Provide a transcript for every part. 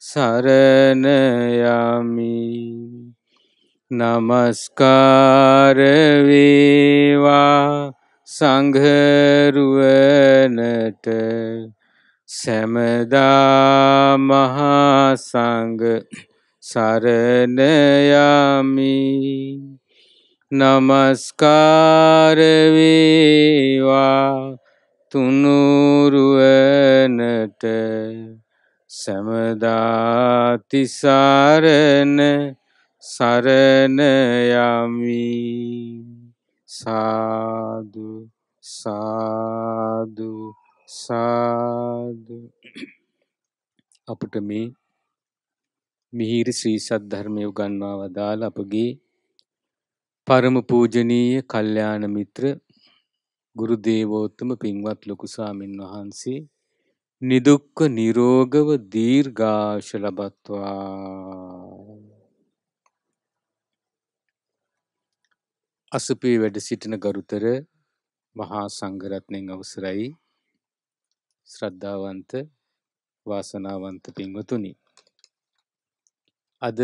සරණයමි නමස්කාරවේවා සංහරුවනට සැමදා මහාසංග සරණයමි නමස්කාරවේවා තුනුරුවනට සැමදාතිසාරණ සරණයමි සාදු සාදු සාදු අපට මේ මිහිරි ශ්‍රී සද්ධර්මය උගන්වා වදාළ අපගේ පරම පූජනීය කල්යාණ මිත්‍ර ගුරු දේවෝත්තම පින්වත් ලොකු ස්වාමින් වහන්සේ නිදුක්ව නිරෝගව දීර්ඝාශ ලබත්වා අසපේ වැඩ සිටින ගරුතර මහා සංගරත්නයෙන් අවසරයි ශ්‍රද්ධාවන්ත වාසනාවන්ත පින්වතුනි අද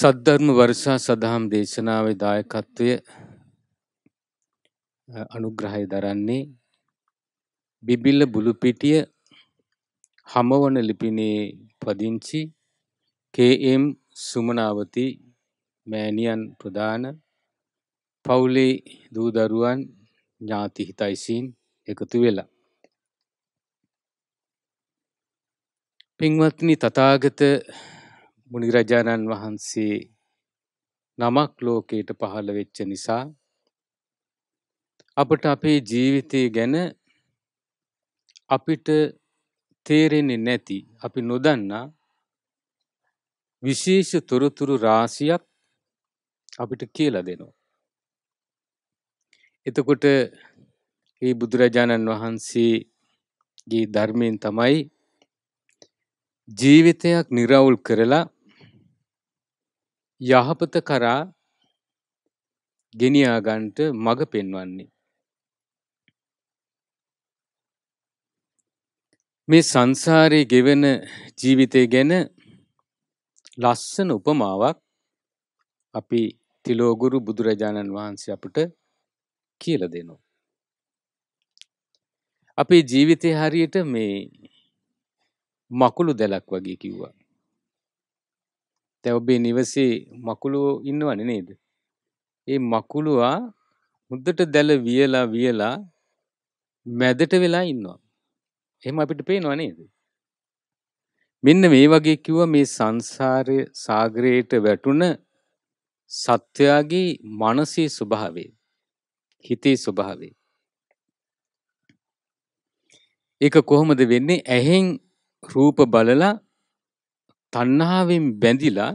සද්ධර්ම වර්ෂා සදහම් දේශනාවේ දායකත්වය අනුග්‍රහය දරන්නේ බිබිල බුලුපිටිය හමවන ලිපිනේ පදිංචි කම් සුමනාවති මෑණියන් ප්‍රධාන පවුලේ දූදරුවන් ඥාති හිතයිසීන් එකතු වෙලා. පින්වත්නි තතාගත මුනිරජාණන් වහන්සේ නමක් ලෝකයට පහළ වෙච්ච නිසා අපට අපේ ජීවිතය ගැන අපිට තේරෙන්නේ නැති අපි නොදන්නා විශේෂ තොරතුරු රාසියක් අපිට කියලා දෙනවා. එතකොට ඒ බුදුරජාණන් වහන්සේගේ ධර්මයෙන් තමයි ජීවිතයක් නිරවුල් කරලා යහපත කරා ගෙනියාගන්ට මඟ පෙන්වන්නේ. මේ සංසාරයේ ගෙවෙන ජීවිතය ගැන ලස්සන උපමාවක් අපි තිලෝගුරු බුදුරජාණන් වහන්සේ අපට කියල දෙනවා. අපේ ජීවිතය හරියට මේ මකුළු දැලක් වගේ කිව්වා. තැවබේ නිවසේ මකුළුවෝ ඉන්නවන නේද. ඒ මකුළුවා මුද්දට දැල වියලා වියලා මැදට වෙලා ඉන්නවා. එහෙම අපිට පේනවා නේද? මෙන්න මේ වගේ කිව්ව මේ සංසාරය සාගරයට වැටුණ සත්‍යයාගේ මනසේ ස්වභාවය හිතේ ස්වභාවය ඒක කොහොමද වෙන්නේ ඇහෙන් රූප බලලා තණ්හාවෙන් බැඳිලා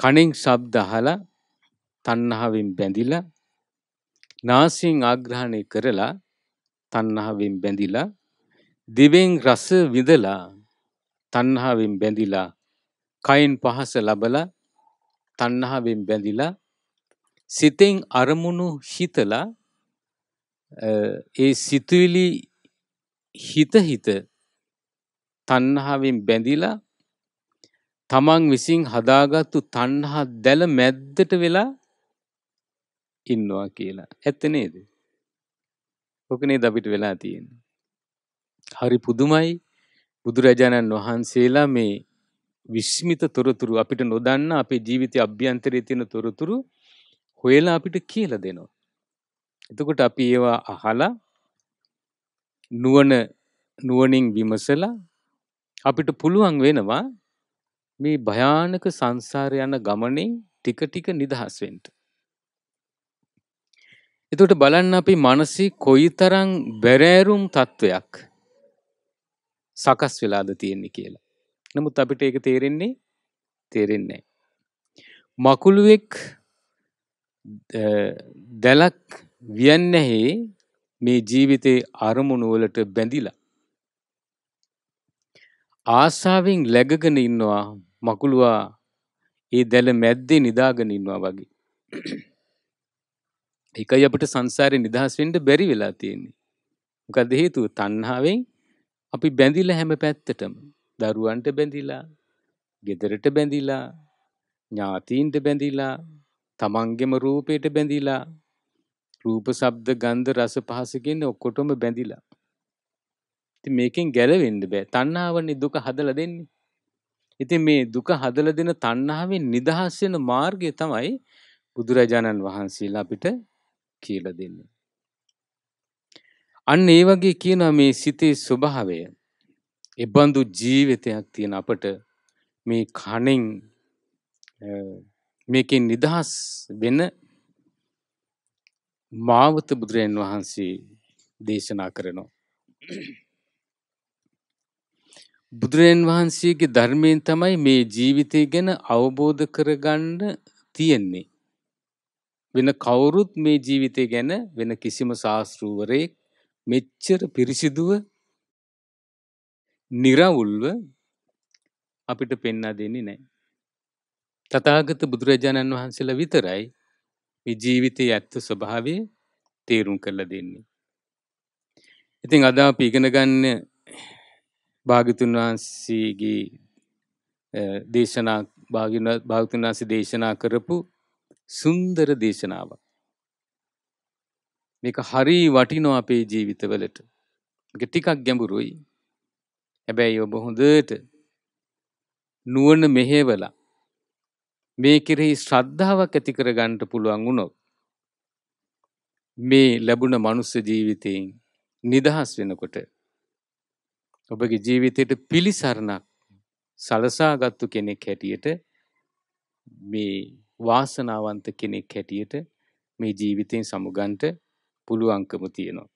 කණෙන් ශබ්ද අහලා තණ්හාවෙන් බැඳිලා නාසයෙන් ආග්‍රහණය කරලා තණ්හාවෙන් බැඳිලා දිවෙන් රස විඳලා තණ්හාවෙන් බැඳිලා කයින් පහස ලබලා තණ්හාවෙන් බැඳිලා සිතෙන් අරමුණු හිතලා ඒ සිතුවිලි හිත හිත තණ්හාවෙන් බැඳිලා තමන් විසින් හදාගත්තු තණ්හා දැල මැද්දට වෙලා ඉන්නවා කියලා. ඇත්ත නේද? ඕකනේ දපිට වෙලා තියෙන. හරි පුදුමයි බුදුරජාණන් වහන්සේලා මේ විශ්මිත තොරතුරු අපිට නොදන්න අපේ ජීවිතය අභ්‍යන්තරය තියෙන තොරතුරු හොයලා අපිට කියල දෙනවා. එතකොට අපි ඒවා අහලා නුවන නුවනින් විමසලා අපිට පුළුවන් වෙනවා මේ භයානක සංසාරය යන ගමනේ ටික ටික නිදහස්වෙන්ට. එතුට බලන්න අපි මනසි කොයි තරං බැරෑරුම් තත්ත්වයක් සකස් වෙලාද තියෙන්නේ කියලා. නමුත් අපිට ඒක තේරෙන්නේ තේරෙන්නේ. මකුළුවෙක් දැලක් වියන්නැහි මේ ජීවිතේ අරමුණුවලට බැඳිලා. ආසාාවෙන් läගගෙන ඉන්නවා මකුළුවා ඒ දැල මැද්දේ නිදාගෙන ඉන්නවා වගේ. එකයි අපට සංසාරය නිදහස් වෙන්ට බැරි වෙලා තියෙන්නේ. මොකද හේතුව තණ්හාවෙන් අපි බැඳිලා හැම පැත්තටම දරුවන්ට බැඳිලා, ගෙදරට බැඳිලා, ඥාතීන්ට බැඳිලා, තමන්ගෙම රූපයට බැඳිලා, රූප, ශබ්ද, ගන්ධ, රස, පහස කියන ඔක්කොටම බැඳිලා. ඉතින් මේකෙන් ගැලවෙන්න බෑ. තණ්හාවනේ දුක හදලා දෙන්නේ. ඉතින් මේ දුක හදලා දෙන තණ්හාවෙන් නිදහස් වෙන මාර්ගය තමයි බුදුරජාණන් වහන්සේලා අපිට කියලා දෙන්නේ. අන්න ඒ වගේ කියන මේ සිතේ ස්වභාවය එබඳු ජීවිතයක් තියෙන අපට මේ කණෙන් මේකෙන් නිදහස් වෙන මාවත බුදුරජන් වහන්සේ දේශනා කරනවා. බුදුරජන් වහන්සේගේ ධර්මයෙන් තමයි මේ ජීවිතය ගැන අවබෝධ කරගන්න තියෙන්නේ. වෙන කවුරුත් මේ ජීවිතය ගැන වෙන කිසිම ශාස්තෘවරයෙක් මෙච්චර පිරිසිදුව නිරවුල්ව අපිට පෙන්නා දෙන්නේ නෑ. තතාගත බුදුරජාණන් වහන්සේලා විතරයි මේ ජීවිතයේ ඇත්ත ස්වභාවය තේරුම් කරලා දෙන්නේ. ඉතින් අද අපි ඉගෙන ගන්න භාගතුන් වහන්සේගේ දේශනා භාගතුන් වහන්සේ දේශනා කරපු සුන්දර දේශනාව. මේක හරි වටිනෝ අපේ ජීවිතවලට. ටිකක් ගැඹුරුයි. හැබැයි ඔබ හොඳට නුවන මෙහෙවලා මේ කෙරෙහි ශ්‍රද්ධාවක් ඇති කරගන්නට පුළුවන් වුණොත් මේ ලැබුණ මනුස්ස ජීවිතයෙන් නිදහස් වෙනකොට ඔබගේ ජීවිතයට පිළිසරණක් සලසාගත්තු කෙනෙක් හැටියට මේ වාසනාවන්ත කෙනෙක් හැටියට මේ ජීවිතයෙන් සමුගන්ට පුළුවන්කම තියෙනවා.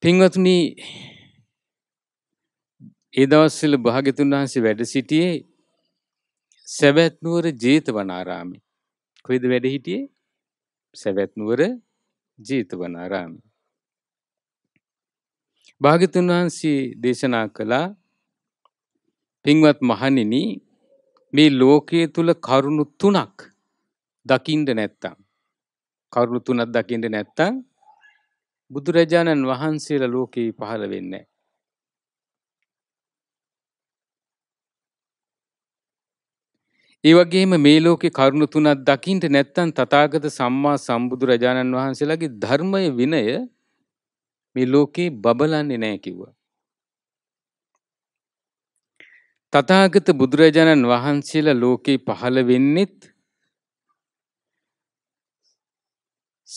පින්වතුන ඒ දවස්සල භාගතුන් වහන්සේ වැඩ සිටියේ සැවැත්නුවර ජේතවනාරාමි. කොයිද වැඩ හිටියේ සැවැත්නුවර ජීතවනාරාමි. භාගතුන් වහන්සේ දේශනා කළා පින්වත් මහණෙනි මේ ලෝකයේ තුල කරුණු තුනක් දකින්න නැත්තම් කරුණු තුනක් දකින්න නැත්තම් බුදුරජාණන් වහන්සේලා ලෝකේ පහළ වෙන්නේ ඒ වගේම මේ ලෝකේ කරුණු තුනක් දකින්න නැත්නම් තථාගත සම්මා සම්බුදුරජාණන් වහන්සේලාගේ ධර්මයේ විනය මේ ලෝකේ බබලන්නේ නැහැ කිව්වා. තථාගත බුදුරජාණන් වහන්සේලා ලෝකේ පහළ වෙන්නෙත්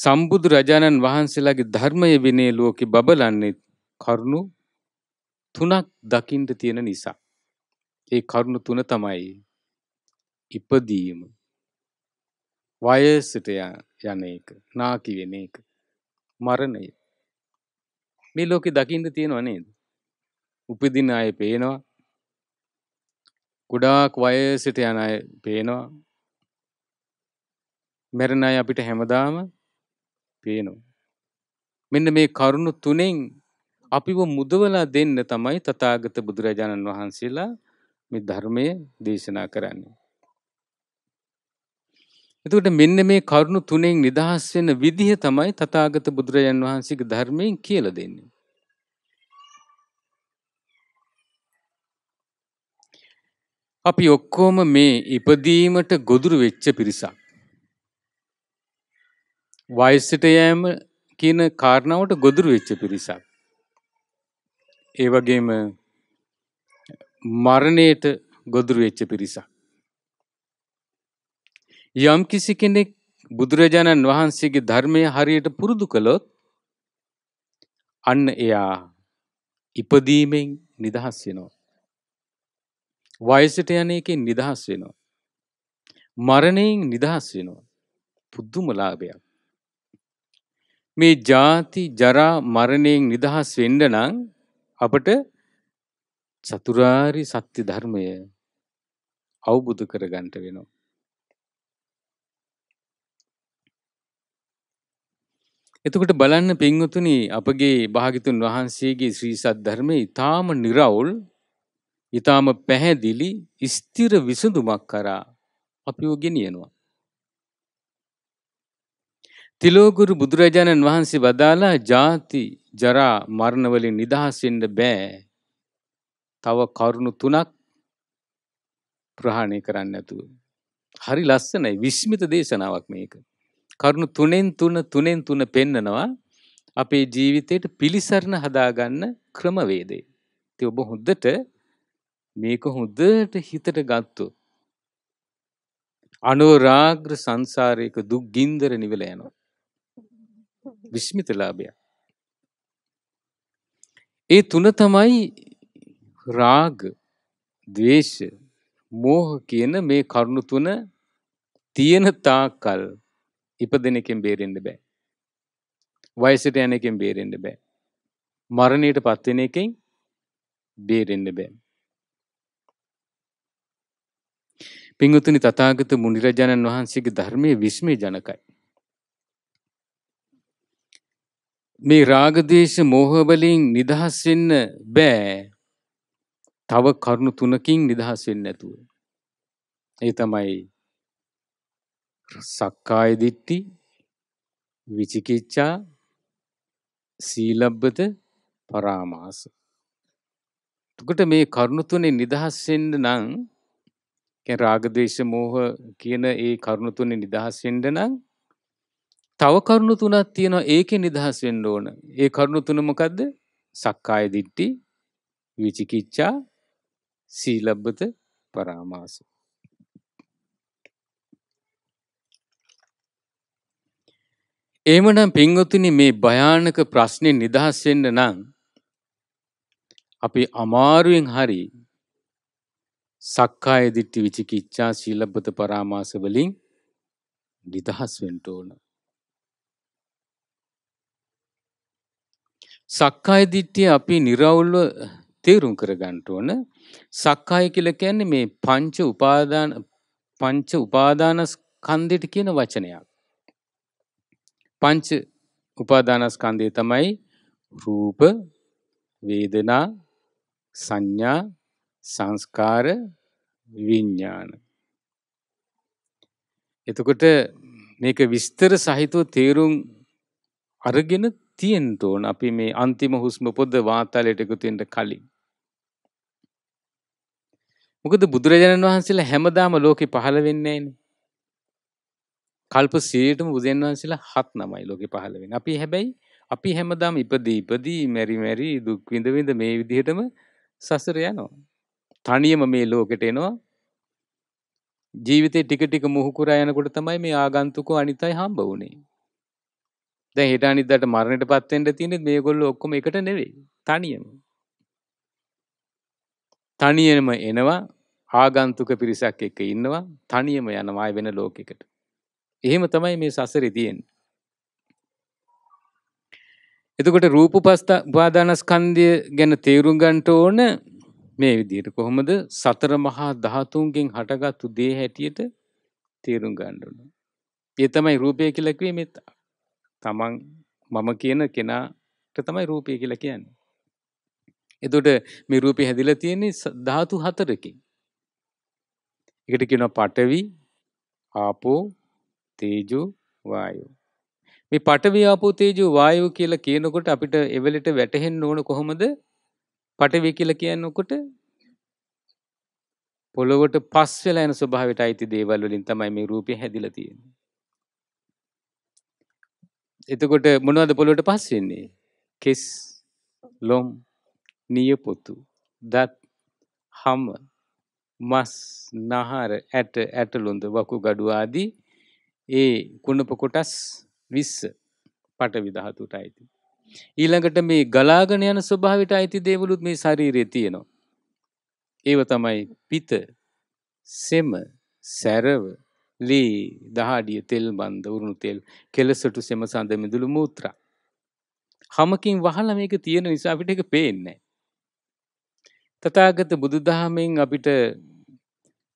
සම්බුදු රජාණන් වහන්සේලාගේ ධර්මය විනේ ලෝකෙ බබලන්නෙත් කරුණු තුනක් දකිින්ට තියෙන නිසා. ඒ කරුණු තුන තමයි ඉපදීම වයසට යන එක නාකි වෙන එක මරණය මේ ලෝකෙ දකිින්ට තියෙනව නේද උපදින අය පේනවා ගොඩාක් වයසිට යන අය පේනවා මැරෙන අය අපිට හැමදාම පේනවා මෙන්න මේ කරුණු තුනෙන් අපිව මුදවලා දෙන්න තමයි තථාගත බුදුරජාණන් වහන්සේලා මේ ධර්මය දේශනා කරන්නේ එතකොට මෙන්න මේ කරුණු තුනෙන් නිදහස් වෙන විදිහ තමයි තථාගත බුදුරජාන් වහන්සේගේ ධර්මයෙන් කියලා දෙන්නේ අපි ඔක්කොම මේ ඉපදීමට ගොදුරු වෙච්ච පිරිසක්. වයස්සට යෑම කියන කාරණාවට ගොදුරු වෙච්ච පිරිසක්. ඒ වගේම මරණයට ගොදුරු වෙච්ච පිරිසක්. යම් කිසි කෙනෙක් බුදුරජාණන් වහන්සේගේ ධර්මය හරියට පුරුදු කළොත් අන්න එයා ඉපදීමෙන් නිදහස් වෙනවා. වයසට යන එකෙන් නිදහස් වෙනවා. මරණයෙන් නිදහස් වෙනවා. පුදුම ලාභයක්. මේ ජාති ජරා මරණයෙන් නිදහස් වෙන්න නම් අපට චතුරාරි සත්‍ය ධර්මය අවබුදු කරගන්න වෙනවා. එතකොට බලන්න පින්වතුනි අපගේ භාගිතුන් වහන්සේගේ ශ්‍රී සද්ධර්මයේ ඊටාම निराවුල් ඊටාම පැහැදිලි ස්ථිර විසඳුමක් කරා අපිව ගෙනියනවා. තිලෝගුරු බුදුරජාණන් වහන්සේ වදාලා ජාති ජරා මරණ වලින් නිදහස් වෙන්න බෑ. තව කරුණු තුනක් ප්‍රහාණය කරන්න නැතුව. හරි ලස්සනයි විස්මිත දේශනාවක් මේක. කරුණු තුනෙන් තුන තුනෙන් තුන පෙන්නනවා අපේ ජීවිතයට පිළිසරණ හදාගන්න ක්‍රමවේදේ. ඉතින් ඔබ හොඳට මේක හොඳට හිතට ගත්තු. අනුරාග්‍ර සංසාරයක දුක් ගින්දර නිවල යනවා. විශ්මිතලාභය. ඒ තුන තමයි රාග දවේශ මෝහ කියන මේ කරුණු තුන තියෙන තාකල් ඉපදෙන එකෙන් බේරෙන්ඩ බෑ. වයිසට යන එකෙන් බේරෙන්ඩ බෑ. මරණයට පත්වෙන එකෙන් බේරෙන්ඩ බෑ. පිංගුතුනි තථාගත මුනිරජාණන් වහන්සේගේ ධර්මයේ විස්මය ජනකයි. මේ රාගදේශ මෝහ වලින් නිදහස් වෙන්න බෑ. තව කරුණු තුනකින් නිදහස් වෙන්නේ නැතුව. ඒ තමයි සක්කාය දිට්ඨි, විචිකිච්ඡා, සීලබ්බත පරාමාස. එතකොට මේ කරුණු තුනේ නිදහස් වෙන්න නම් කැ රාගදේශ මෝහ කියන ඒ කරුණුතුන නිදහස්සෙන්ට නම් තව කරුණු තුනත් තියෙනවා ඒක නිදහස් වෙන්න ඕන ඒ කරුණු තුනමකක්ද සක්කාය දිට්ටි විචිකිච්චා සීලබ්බත පරාමාස එමනම් පින්වතුනි මේ භයානක ප්‍රශ්නේ නිදහස් වෙන්න නම් අපි අමාරුවෙන් හරි සක්කාය දිට්ටි විචිකිච්ඡා සීලබ්බත පරාමාස වලින් නිදහස් වෙන්න ඕන. සක්කාය දිට්ඨිය අපි निराවුල්ව තේරුම් කරගන්න ඕන. සක්කාය කියලා කියන්නේ මේ පංච උපාදාන පංච උපාදානස්කන්ධයට කියන වචනයක්. පංච උපාදානස්කන්ධය තමයි රූප, වේදනා, සංඥා, සංස්කාර විඤ්ඥාන. එතකොට මේක විස්තර සහිතව තේරුම් අරගෙන තියෙන්ටෝන් අපි මේ අන්තිම හුස්ම පොද වාතාලයට එකතුෙන්ට කලින්. මොකද බුදුරජාණන් වහන්සේලා හැමදාම ලෝක පහළ වෙන්නේ කල්ප සීටම බුදුන් වහන්සේලා හත් නමයි ලෝක පහළ වෙන අපි හැබැයි අපි හැමදාම ඉපදී ඉපදී මැරිමැරි දුක්විඳවිඳ මේ විදිහටම සසර යනවා තනියම මේ ලෝකෙට එනවා ජීවිතේ ටික ටික මුහුකුරා යනකොට තමයි මේ ආගන්තුකෝ අනිතයි හම්බ වුනේ දැන් හෙට අනිද්දාට මරණයටපත් වෙන්න තියෙන්නේ මේගොල්ලෝ ඔක්කොම එකට නෙවෙයි තනියම තනියම එනවා ආගන්තුක පිරිසක් එක්ක ඉන්නවා තනියම යනවා වෙන ලෝකෙකට එහෙම තමයි මේ සසරේ තියෙන්නේ එතකොට රූප උපාදානස්කන්ධය ගැන තේරුම් ගන්නට ඕන මේ විදියට කොහොමද සතර මහා ධාතුන්ගෙන් හටගත්තු දේ හැටියට තේරුම් ගණ්ඩුන. ඒ තමයි රූපය කියලකවේ මෙතා තමන් මම කියන කෙනාට තමයි රූපය කියල කියන්න. එතොට මේ රූපය හැදිල තියෙන්නේ ධාතු හතරකින්. එකට කියන පටවි ආපෝ තේජෝ වායෝ. මේ පටවි ආපෝ තේජෝ වායෝ කියලා කියනකොට අපිට එවලට වැටහෙන් ඕන කොහොමද පටවිය කියලා කියනකොට පොළොවට පස් වෙලා යන ස්වභාවයට අයිති දේවල් වලින් තමයි මේ රූපය හැදිලා තියෙන්නේ. එතකොට මොනවද පොළොවට පස් වෙන්නේ? කෙස්, ලොම්, නියපොතු, දත්, හම, මස්, නහර, ඇට, ඇටලොඳ, වකුගඩු ආදී ඒ කුණප කොටස් 20 පටවි ධාතුවට අයිති. ඊළඟට මේ ගලාගෙන යන ස්වභාවට අයිති දේවලුත් මේ ශරීරයේ තියෙනවා. ඒව තමයි පිත සෙම සැරව ලී දහඩිය තෙල් බන්ධ උරුණු තෙල් කෙලසටු සෙම සඳ මිදුළු මූත්‍රා. හමකින් වහල මේක තියෙන නිසා අපිට එක පේන්නේ. තතාගත බුදුදහමෙන් අපිට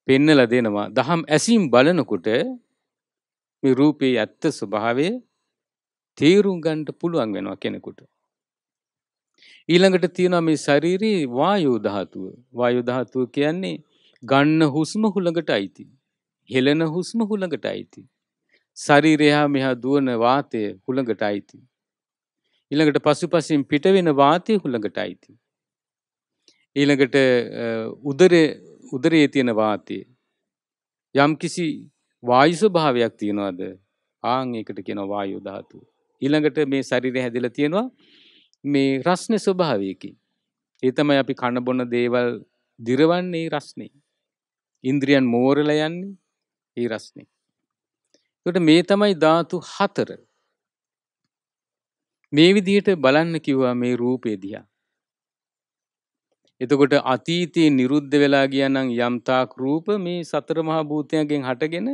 පෙන්නල දෙනවා දහම් ඇසිම් බලනකුට මේ රූපයේ ඇත්ත ස්වභාවේ තේරුම් ගන්නට පුළුවන් වෙනවා කෙනෙකුට. ඊළඟට තියෙනවා මේ ශරීරයේ වායු ධාතුව. වායු ධාතුව කියන්නේ ගන්න හුස්ම හුළඟට අයිති. හෙළන හුස්ම හුළඟට අයිති. ශරීරය හා මෙහා දුවන වාතය හුළඟට අයිති. ඊළඟට පසුපසින් පිට වෙන වාතය හුළඟට අයිති. ඊළඟට උදරේ උදරයේ තියෙන වාතය යම්කිසි වායු ස්වභාවයක් තියනවාද ආන් ඒකට කියන වායු ධාතුව. ඊළඟට මේ ශරීරය හැදිලා තියෙනවා මේ රස්නේ ස්වභාවයකින්. ඒ තමයි අපි කන බොන දේවල් දිරවන්නේ රස්නේ. ඉන්ද්‍රියන් මෝරලා යන්නේ ඒ රස්නේ. ඒකට මේ තමයි ධාතු හතර. මේ විදිහට බලන්න කිව්වා මේ රූපේ දිහා. එතකොට අතීතයේ නිරුද්ධ වෙලා ගියනම් යම්තාක් රූප මේ සතර මහා භූතයන්ගෙන් හටගෙන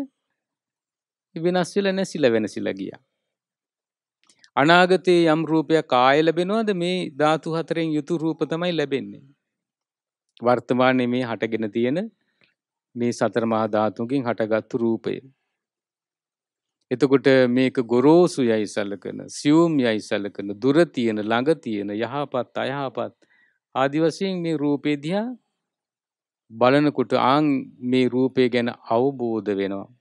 වෙනස් වෙලා නැසිලා වෙනසිලා ගියා. අනාගතයේ යම් රූපයක් ආය ලැබෙනවද මේ ධාතු හතරෙන් යුතු රූප තමයි ලැබෙන්නේ. වර්තමානයේ මේ හටගෙන තියෙන මේ සතර මහා ධාතුන්ගෙන් හටගත්තු රූපය. එතකොට මේක ගොරෝසු යයි සලකන, සියුම් යයි සලකන, දුර තියෙන, ළඟ තියෙන, යහපත් අයහපත් ආදි වශයෙන් මේ රූපේ දිහා බලනකොට ආන් මේ රූපය ගැන අවබෝධ වෙනවා.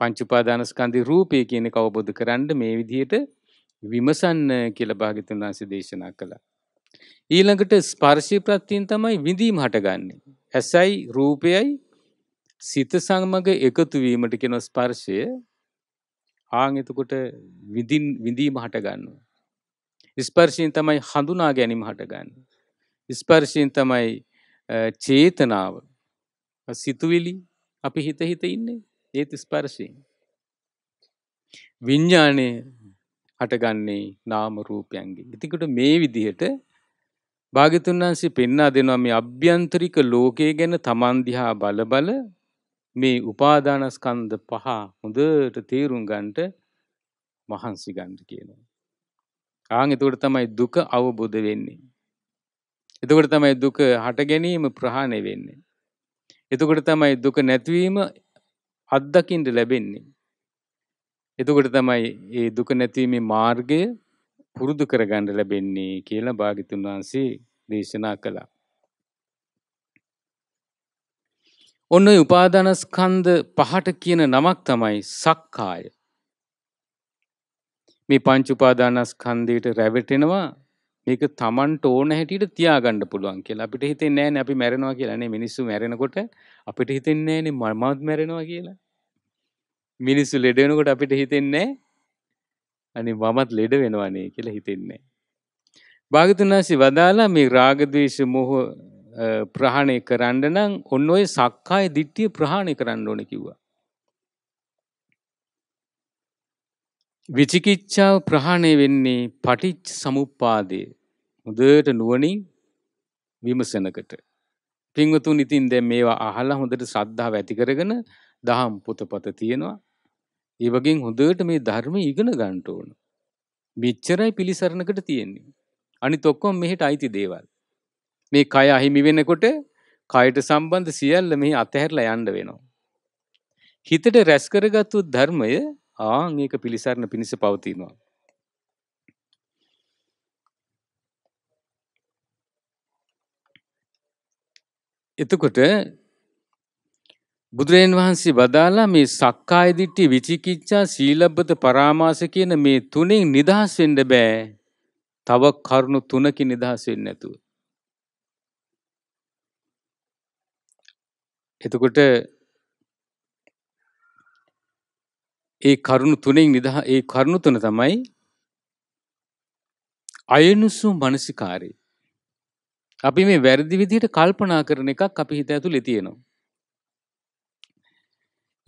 පංච උපාදානස්කන්ධි රූපය කියන එක අවබෝධ කරන්න මේ විදිහට විමසන්න කියලා භාග්‍යතුන් වහන්සේ දේශනා කළා. ඊළඟට ස්පර්ශී ප්‍රත්‍යයෙන් තමයි විඳීම හටගන්නේ. ඇසයි රූපයයි සිත සමග එකතු වීමට කියන ස්පර්ශය ආන් එතකොට විඳින් විඳීම හටගන්නවා. ස්පර්ශයෙන් තමයි හඳුනා ගැනීම හටගන්නේ. ස්පර්ශයෙන් තමයි චේතනාව සිතුවිලි අපි හිත හිත ඉන්නේ ඒත් ස්පර්ශයෙන් විඤ්ඥානය හටගන්නේ නාම රූපයන්ගේ ඉතිකට මේ විදිහට භාගතුන් වහන්සේ පෙන්නා දෙනවා මේ අභ්‍යන්තරික ලෝකයේ ගැන තමන්දිහා බලබල මේ උපාදානස්කන්ද පහ හොඳට තේරුම් ගන්ට මහන්සි ගන්ට කියනවා. ආං එතකට තමයි දුක අවබොධ වෙන්නේ. එතකට තමයි දුක හට ගැනීම ප්‍රහාණය වෙන්නේ. එතකට තමයි දුක නැතිවීම අත්දකින්ට ලැබෙන්නේ. එතකොට තමයි ඒ දුක නැතිවීමේ මාර්ගය පුරුදු කරගන්න ලැබෙන්නේ කියලා භාගිතුන් වහන්සේ දේශනා කළා. ඔන්න උපාධනස්කන්ද පහට කියන නමක් තමයි සක්කාය. මේ පංචුපාදානස්කන්දයට රැවටෙනවා මේක තමන්ට ඕන හැටියට තියාගන්න පුළුවන් කියලා අපිට හිතෙන්නේ නැහැ අපි මැරෙනවා කියලා නේ මිනිස්සු මැරෙනකොට අපිට හිතෙන්නේ නැහැ මමත් මැරෙනවා කියලා මිනිස්සු ලෙඩ වෙනකොට අපිට හිතෙන්නේ අනේ මමත් ලෙඩ වෙනවා නේ කියලා හිතෙන්නේ භාගතුන් වහන්සේ වදාලා මේ රාග ද්වේෂ මොහ ප්‍රහාණය කරන්න නම් ඔන්න ඔය සක්කාය දිට්ඨිය ප්‍රහාණය කරන්න ඕන කිව්වා විචිකිච්ඡාව ප්‍රහාණය වෙන්නේ පටිච්ච සමුප්පාදයේ හොඳට නුවණින් විමසනකට. පින්වතුන් ඉතින් දැන් මේවා අහලා හොඳට ශ්‍රද්ධාව ඇති කරගෙන දහම් පොතපත තියෙනවා. ඒ වගේම හොඳට මේ ධර්ම ඉගෙන ගන්න ඕන. මෙච්චරයි පිළිසරණකට තියෙන්නේ. අනිත් ඔක්කොම මෙහෙට අයිති දේවල්. මේ කය අහිමි වෙනකොට කයට සම්බන්ධ සියල්ල මෙහි අතහැරලා යන්න වෙනවා. හිතට රැස් කරගත්තු ධර්මය ආන් ඒක පිළිසරණ පිණිස පවතිනවා. එතකොට බුදුරජාන් වහන්සේ වදාලා මේ සක්කාය දිට්ඨි විචිකිච්ඡා සීලබ්බත පරාමාස කියන මේ තුනෙන් නිදහස් වෙන්න බෑ. තව කරුණු තුනකින් නිදහස් වෙන්නේ නැතුව. එතකොට ඒ කරුණු තුනෙන් නිදහ ඒ කරුණු තුන තමයි අයනුසු මනසිකාරය අපි මේ වැරදි විදිහට කල්පනා කරන එකක් අපි හිත ඇතුලේ තියෙනවා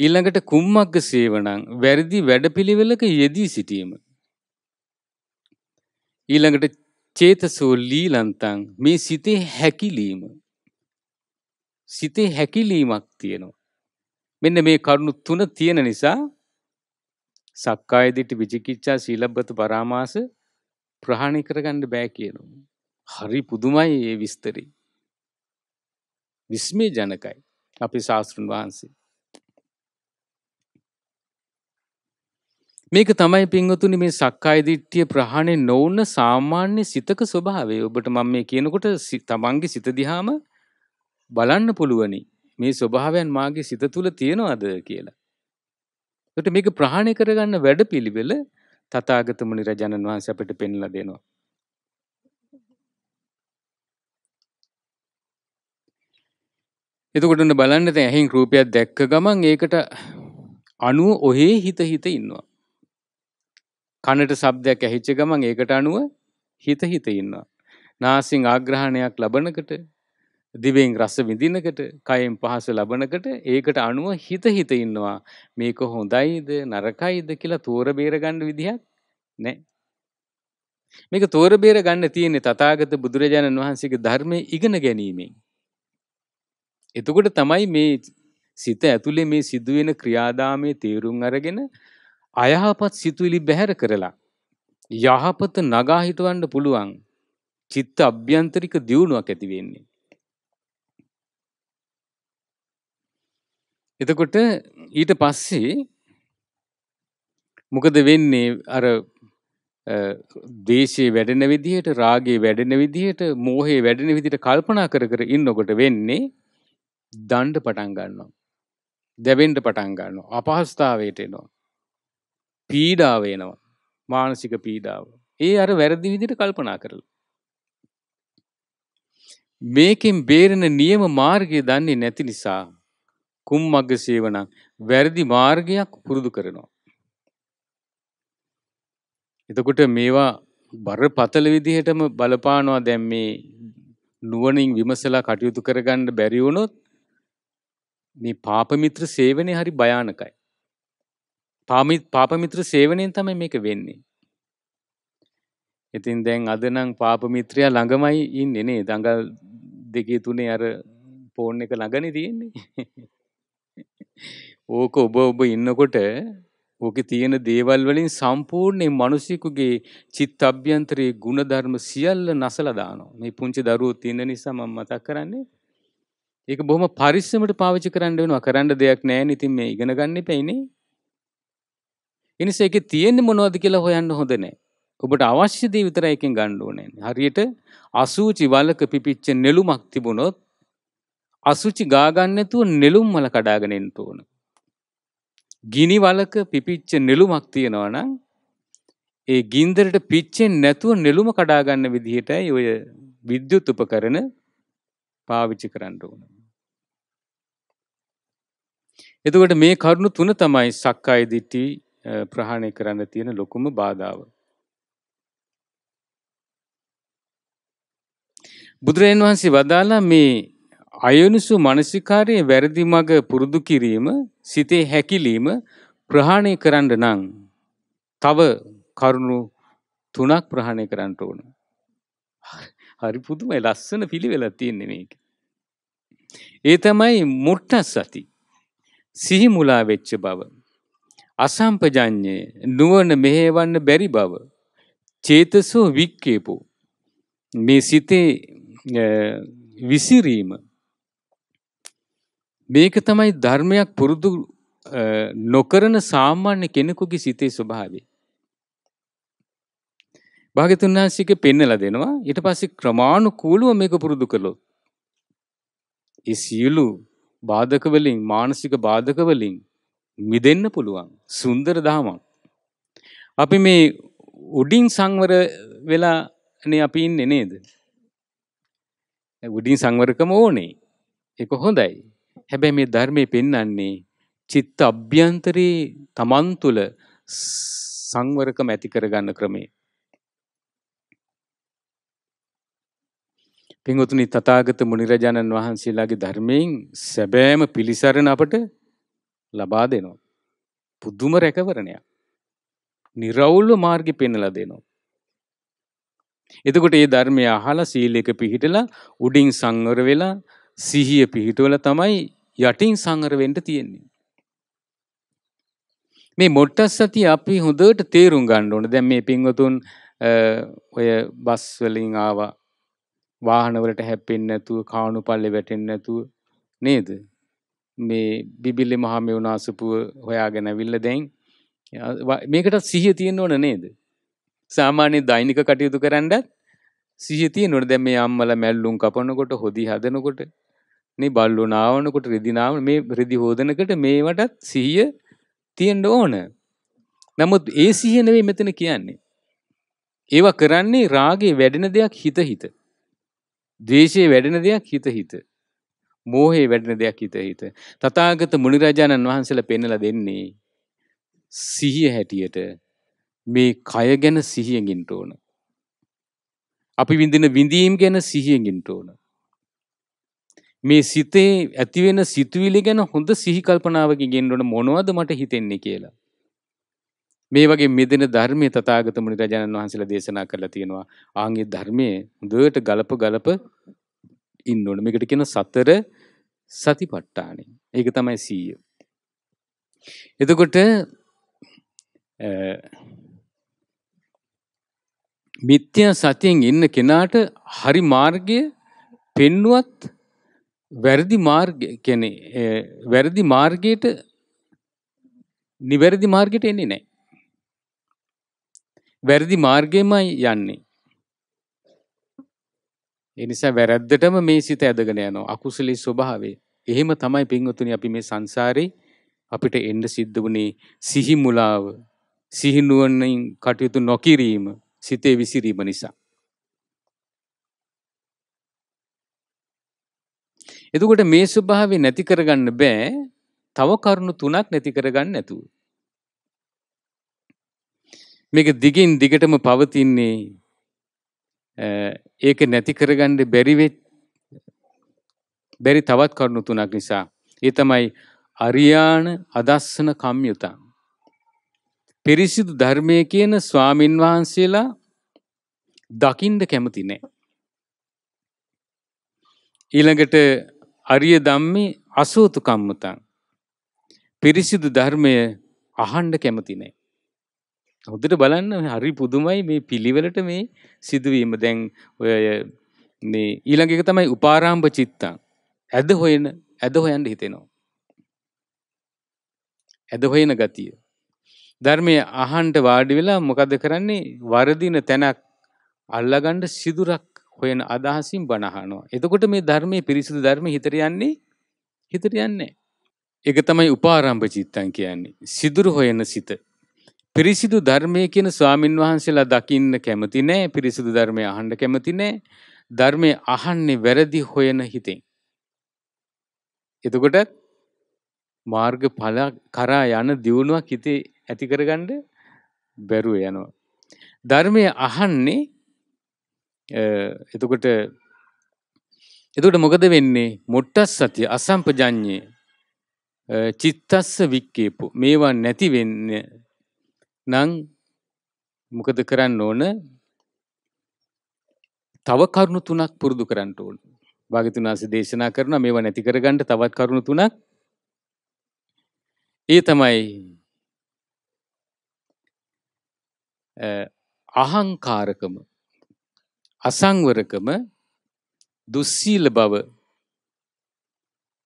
ඊළඟට කුම්මග්ග සේවනං වැරදි වැඩපිළිවෙලක යෙදී සිටීම ඊළඟට චේතසෝ ලීලන්තං මේ සිතේ හැකිලීම සිතේ හැකිලීමක් තියෙනවා මෙන්න මේ කරුණු තුන තියෙන නිසා සක්කාය දිට්ඨි විචිකිච්ඡා සීලබ්බත පරාමාස ප්‍රහාණය කරගන්න බෑ කියනවා. හරි පුදුමයි ඒ විස්තරي. විස්මේ ජනකයි අපි ශාස්තෘන් වහන්සේ. මේක තමයි පින්වතුනි මේ සක්කාය දිට්ඨිය ප්‍රහාණය නොවුන සාමාන්‍ය සිතක ස්වභාවය. ඔබට මම මේ කියනකොට තමන්ගේ සිත දිහාම බලන්න පුළුවනි. මේ ස්වභාවයන් මාගේ සිත තුල තියනවාද කියලා. ට මේක ප්‍රහණය කරගන්න වැඩ පිළිවෙල තතාගතමනි රජාණන් වහන්ස අපට පෙන්ල දෙනවා. එතකොටන්න බලන්න ඇහින් රූපයක් දැක්ක ගමන් ඒකට අනුව ඔහේ හිත හිත ඉන්නවා. කණට සබ්දයක් ඇහිච්ච ගමන් ඒකට අනුව හිත හිත ඉන්නවා. නාසිං ආග්‍රහණයක් ලබනකට දිවෙන් රස විඳිනකට කයෙන් පහස ලබනකට ඒකට අනුව හිත හිත ඉන්නවා මේක හොඳයිද නරකයිද කියලා තෝර බේර ගන්න විදිහක් නැහැ. මේක තෝර බේර ගන්න තියෙන්නේ තථාගත බුදුරජාණන් වහන්සේගේ ධර්මයේ ඉගෙන ගැනීමෙන්. එතකොට තමයි මේ සිත ඇතුලේ මේ සිදුවෙන ක්‍රියාදාමයේ තේරුම් අරගෙන අයහපත් සිතුවිලි බැහැර කරලා යහපත නගා හිටවන්න පුළුවන් චිත්ත අභ්‍යන්තරික දියුණුවක් ඇති වෙන්නේ. එතකොට ඊට පස්සේ මොකද වෙන්නේ අර දේශයේ වැඩෙන විදිහට රාගේ වැඩෙන විදිහට මෝහේ වැඩෙන විදිහට කල්පනා කර කර ඉන්නකොට වෙන්නේ දණ්ඩ පටන් ගන්නවා. දැවෙන්ට පටන් ගන්නවා. අපහසුතාවයට එනවා. පීඩාව එනවා. මානසික පීඩාව. ඒ අර වැරදි විදිහට කල්පනා කරලා. මේකෙන් බේරෙන නියම මාර්ගය දන්නේ නැති නිසා කුම්මග්ග සේවනං වැරදි මාර්ගයක් පුරුදු කරනවා. එතකොට මේවා බරපතල විදිහටම බලපානවා දැන් මේ නුවණින් විමසලා කටයුතු කරගන්න බැරි වුණොත් මේ පාපමිත්‍ර සේවනය හරි භයානකයි. පාපමිත්‍ර සේවනයෙන් තමයි මේක වෙන්නේ. ඉතින් දැන් අද නම් පාපමිත්‍රයා ළඟමයි ඉන්නේ නේ දඟල් දෙකේ තුනේ අර ෆෝන් එක ළඟනේ තියෙන්නේ. ඕක ඔබ ඔබ ඉන්නකොට ඕකේ තියෙන දේවල් වලින් සම්පූර්ණයෙන් මිනිසිකුගේ චිත්ත අභ්‍යන්තරයේ ಗುಣධර්ම සියල්ල නැසලා දානවා. මේ පුංචි දරුවෝ තියෙන නිසා මම මතක් කරන්නේ. ඒක බොහොම පරිස්සමට පාවිච්චි කරන්න වෙනවා. කරන්න දෙයක් නැහැ ඉතින් මේ ඉගෙන ගන්න එපැයිනේ. එනිසා ඒකේ තියෙන්නේ මොනවද කියලා හොයන්න හොඳ නැහැ. ඔබට අවශ්‍ය දේ විතරයි එකෙන් ගන්න ඕනේ. හරියට අසූචි වලක පිපිච්ච නෙළුමක් තිබුණොත් අසුචි ගාගන්නතුව නෙළුම් මල කඩාගෙනෙන්ට ඕන. ගිනි වලක පිපිච්ච නෙළුමක් තියෙනවනම් ඒ ගින්දරට පිච්චෙන් නැතුව නෙළුම කඩාගන්න විදිහට ඔය විද්‍යුත් උපකරන පාවිච්චි කරන්න ඕන. එතුකට මේ කරුණු තුන තමයි සක්කාය දිට්ටි ප්‍රහණය කරන්න තියෙන ලොකුම බාධාව. බුදුරජන් වහන්සේ වදාලා මේ අයුනුසු මනසිකාරයේ වැරදි මඟ පුරුදු කිරීම සිතේ හැකිලීම ප්‍රහාණය කරන්න නං තව කරුණු තුනක් ප්‍රහණය කරන්නට ඕන. හරි පුදුමයි ලස්සන පිළිවෙලත් තියෙන්නේ මේක. ඒ තමයි මුට්ට සති සිහිමුලා වෙච්ච බව. අසම්පජඥය නුවන මෙහේවන්න බැරි බව. චේතසෝ වික්කේපෝ. මේ සිතේ විසිරීම මේක තමයි ධර්මයක් පුරුදු නොකරන සාමාන්‍ය කෙනෙකුගේ සිතේ ස්වභාවේ. භාගතුන් වහන්සේක පෙන්නල දෙනවා ඊට පස්සේ ක්‍රමානුකූලව මේක පුරුදු කළොත්. ඒ සියලු බාධකවලින් මානසික බාධකවලින් මිදෙන්න පුළුවන් සුන්දර දහමක්. අපි මේ උඩින් සංවර වෙලානේ අපි ඉන්නේ නේද? උඩින් සංවරකම ඕනේ. ඒක හොඳයි. හැබැයි මේ ධර්මය පෙන්වන්නේ චිත්ත අභ්‍යන්තරයේ තමන් තුළ සංවරකම ඇති කරගන්න ක්‍රමේ. පින්වතුනි තථාගත මුනිරජාණන් වහන්සේලාගේ ධර්මයෙන් සැබෑම පිළිසරණ අපට ලබා දෙනවා. පුදුම රැකවරණයක්. නිර්වෘල්ව මාර්ගය පෙන්වලා දෙනවා. එතකොට මේ ධර්මය අහලා සීලයක පිහිටලා උඩින් සංවර වෙලා සිහිය පිහිටවල තමයි යටින් සංවර වෙන්න තියෙන්නේ. මේ මොට්ටස් සතිය අපි හොඳට තේරුම් ගන්න ඕන. දැන් මේ පින්වතුන් ඔය බස් වලින් ආවා. වාහන වලට හැප්පෙන්නේ නැතුව, කාණු පල්ලේ වැටෙන්නේ නැතුව නේද? මේ බිබිලි මහා මෙවුනාසපුව හොයාගෙන අවිල්ල දැන් මේකට සිහිය තියෙන්න ඕන නේද? සාමාන්‍ය දෛනික කටයුතු කරන්නත් සිහිය තියෙන්න ඕන. දැන් මේ අම්මලා මැල්ලුම් කපනකොට, හොදි හදනකොට මේ බල්ලු නාවනකොට රිදිනාව මේ රිදි හෝදනකට මේවටත් සිහිය තියෙන්ඩ ඕන නමුත් ඒ සිහිය නෙවෙයි මෙතන කියන්නේ ඒවා කරන්නේ රාගේ වැඩෙන දෙයක් හිත හිත දේශයේ වැඩෙන දෙයක් හිත හිත මෝහේ වැඩෙන දෙයක් හිත හිත තථාගත මුනිරජාණන් වහන්සේලා පෙන්වලා දෙන්නේ සිහිය හැටියට මේ කය ගැන සිහියෙන් ඉන්න ඕන. අපි විඳින විඳීම් ගැන සිහියෙන් ඉන්න ඕන. මේ සිතේ ඇතිවෙන සිතුවිලි ගැන හොඳ සිහිකල්පනාවක ගෙන්ඩොන මොනවද මට හිතෙන්නේ කියලා. මේ වගේ මෙදෙන ධර්මය තතාගත මුනි රජාණන් වහන්සේලා දේශනා කරලා තියෙනවා ආන්ගේ ධර්මය හොඳට ගලප ගලප ඉන්න ඕන මේකට කියන සතර සතිපට්ඨානෙ. ඒක තමයි සීය. එතකොට මිත්‍යා සතියෙන් ඉන්න කෙනාට හරි මාර්ගය පෙන්නුවත් වැරදි මාර්ග කැනෙ වැරදි මාර්ගයට නිවැරදි මාර්ගයට එන්නේ නෑ. වැරදි මාර්ගයමයි යන්නේ. එනිසා වැරැද්දටම මේ සිත ඇදගෙන යනවා අකුසලේ ස්වභාවේ. එහෙම තමයි පින්වතුනි අපි මේ සංසාරේ අපිට එන්න සිද්ධ වුණේ සිහි මුලාව, සිහි නුවණින් කටයුතු නොකිරීම, සිතේ විසිරීම නිසා. එතකොට මේ ස්වභාවේ නැති කරගන්න බෑ තව කරුණු තුනක් නැති කරගන්න නැතුව. මේක දිගින් දිගටම පවතින්නේ ඒක නැති කරගන්න බැරි බැරි තවත් කරුණු තුනක් නිසා. ඒ තමයි අරියාණ අදස්සන කම්යුතා. පිරිසිදු ධර්මය කියන ස්වාමින් වහන්සේලා දකිින්ද කැමති නෑ. ඊළඟට අරිය ධම්මි අසූතු කම්මතං. පිරිසිදු ධර්මය අහන්ඩ කැමතිනේ. හොදට බලන්න හරි පුදුමයි මේ පිළිවෙලට මේ සිදුවීම දැන් ඔය මේ ඊළඟක තමයි උපාරාම්භ චිත්තං ඇද හොයන ඇද හොයන්ට හිතෙනවා. ඇද හොයන ගතිය. ධර්මය අහන්ට වාඩි වෙලා මොකද කරන්නේ වරදින තැනක් අල්ලගණ්ඩ සිදුරක් හොයන අදහසින් බණහනෝ. එතකොට මේ ධර්මය පිරිසිදු ධර්ම හිතරයන්නේ හිතරයන්නේ. එක තමයි උපාරම්භ චිත්තන් කියන්නේ. සිදුරු හොයන සිත. පිරිසිදු ධර්මය කියන ස්වාමින් වහන්සේලා දකින්න කැමති නෑ පිරිසිදු ධර්මය අහන්න කැමති නෑ ධර්මය අහන්නේ වැරදි හොයන හිතෙන්. එතකොට මාර්ග පල කරා යන දියුණුවක් හිතේ ඇතිකරගණ්ඩ බැරුව යනවා. ධර්මය අහන්නේ එතකොට එතකට මොකද වෙන්නේ මොට්ටස් සතිය අසම්පජඥය චිත්තස්ස වික්කේපු මේවා නැති වෙන්න නං මොකද කරන්න ඕන තව කරුණු තුනක් පුරුදු කරන්නට ඕන භාගතුනාස දේශනා කරන මේවා නැති කරගන්නට තවත් කරුණු තුනක් ඒ තමයි අහංකාරකම අසංවරකම දුස්සීල බව